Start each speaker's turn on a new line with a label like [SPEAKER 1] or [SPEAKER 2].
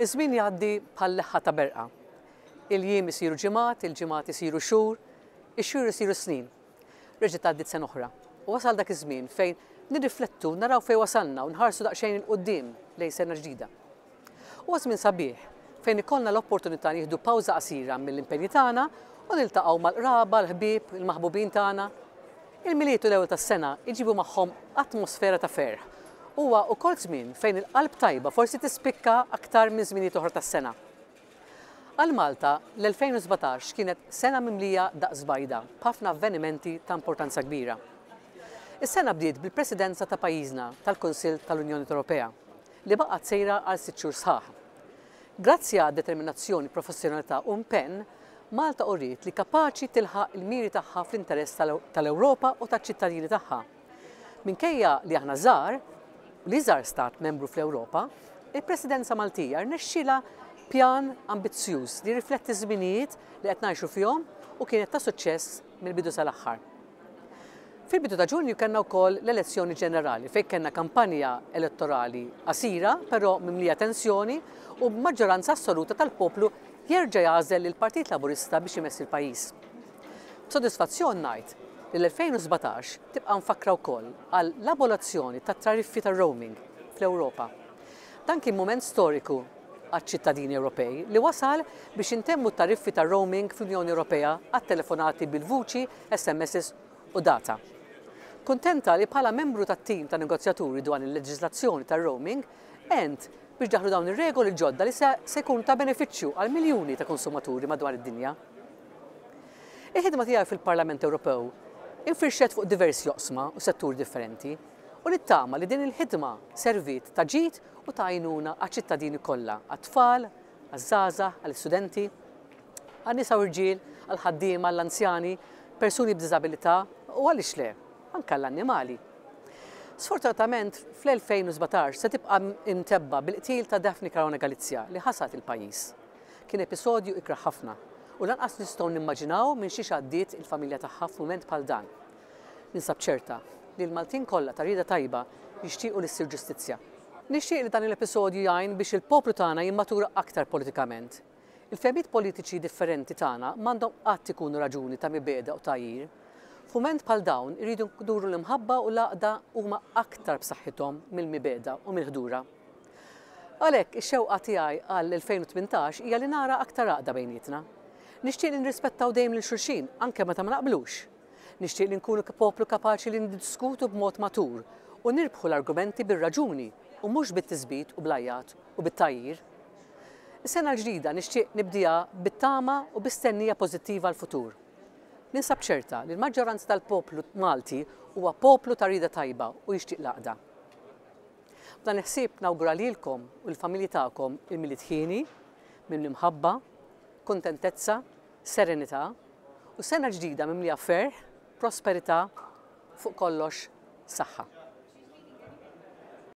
[SPEAKER 1] Iż-żmien jgħaddi bħal leħħa ta' berqa. Il-jiem isiru ġimgħat, il ġimat isiru xhur, ix-xhur isiru snin. Reġet għaddit sen oħra. U wasal dak iż-żmien fejn nirriflettu naraw fejn wasalna u nħarsu daqsxejn il qoddim lejn sena ġdida. U żmien sabiħ fejn ikollna l-opportunità nieħdu pawża qasira mill-impenji tagħna u niltaqgħu mal-qraba, l-ħbieb, il-maħbubin tagħna. Il-milietu l-ewwel tas-sena jġibu magħhom atmosfera ta' ferħ huwa kol żmien fejn il-qalb tajba forsi tispikka aktar minn żmieni oħra tas-sena. Għal Malta, l-2017 kienet sena mimlija daqsbajda, bajda, b'ħafna avvenimenti ta' importanza kbira. Is-sena bdiet bil-presidenza ta' pajjiżna tal-Kunsill tal-Unjoni Ewropea li baqgħet sejra għal sitt xhur sħaħ. Grazzi għad determinazzjoni, professjonalità u mpenn, Malta urrit li kapaċi tilħaq il-miri tagħha fl-interess tal-Ewropa u taċ-ċittadini tagħha. Minkejja li aħna żgħar, l żar stat membru fl-Ewropa, il-Presidenza Maltija rnexxila pjan ambizzjuż li rifletti żminijiet li qed ngħixu fihom u kienet ta' suċċess mill-bidu sal-aħħar. Fil-bidu ta' ġunju kellna wkoll l-elezzjoni ġenerali fejn kellna kampanja elettorali qasira, però mimlija tensjoni u b'maġġoranza assoluta tal-poplu jerġa' jażel il-Partit Laburista biex imess il-pajjiż. B'sodisfazzjon ngħid l-2017 tibqa' nfakra wkoll għal l-abolazzjoni tat-tariffi ta' roaming fl-Ewropa. Dan kien moment storiku għal-ċittadini Ewropej li wasal biex intemmu tariffi ta' roaming fl-Unjoni Ewropea għat-telefonati bil-vuċi, SMS u data. Kontenta li bħala membru ta' tim ta' negozjaturi dwar il-leġislazzjoni ta' roaming, ent biex daħlu dawn ir-regoli ġodda li se jkun ta' beneficju għal miljuni ta' konsumaturi madwar id-dinja. Il-ħidma tiegħi fil-Parlament Ewropew infirxet fuq diversi joqsma u settur differenti u nittama li din il-ħidma servit ta' ġit u ta' għajnuna għal-ċittadini kollha, għat-tfal, għal-żaza, għal-studenti, għal-nisa u għal-ħaddiema, għall-anzjani, persuni b'disabilità u għal le, anka l-annimali. Sfortunatament, fl-2017 se tibqa imtebba bil-qtil ta' Daphne Karona Galizja li ħasat il-pajis. Kien episodju ikra ħafna u lanqas nistgħu nimmaġinaw minn xi għaddiet il-familja tagħha f'mument bħal dan. Ninsab ċerta li l-Maltin kollha ta' rida tajba jixtiequ li ssir ġustizzja. Nixtieq li dan l-episodju jgħin biex il-poplu tagħna jimmatura aktar politikament. Il-femijiet politiċi differenti tagħna m'għandhom qatt ikunu raġuni ta' mibeda u tajjir. Fument bħal dawn iridu nkduru l-imħabba u laqda huma aktar b'saħħithom mill-mibeda u mill-ħdura. Għalek, ix-xewqa tiegħi għal 2018 hija li nara aktar għaqda bejnietna. Nixtieq li nirrispettaw dejjem lil xulxin anke meta ma naqblux. Nixtieq li nkunu poplu kapaċi li ndiskutu b'mod matur u nirbħu l-argumenti bir-raġuni u mhux bit-tiżbit u blajjat u bit-tajjir. Is-sena l-ġdida nixtieq nibdija bit-tama u bistennija pożittiva għal futur Ninsab ċerta li l-maġġoranza tal-poplu Malti huwa poplu ta' rida tajba u jixtieq laqda. Dan ħsieb nawgura lilkom u l-familji tagħkom il-militħini, minn imħabba, kuntentezza, serenità u sena ġdida mimli affer, prosperità fuq kollox saħħa.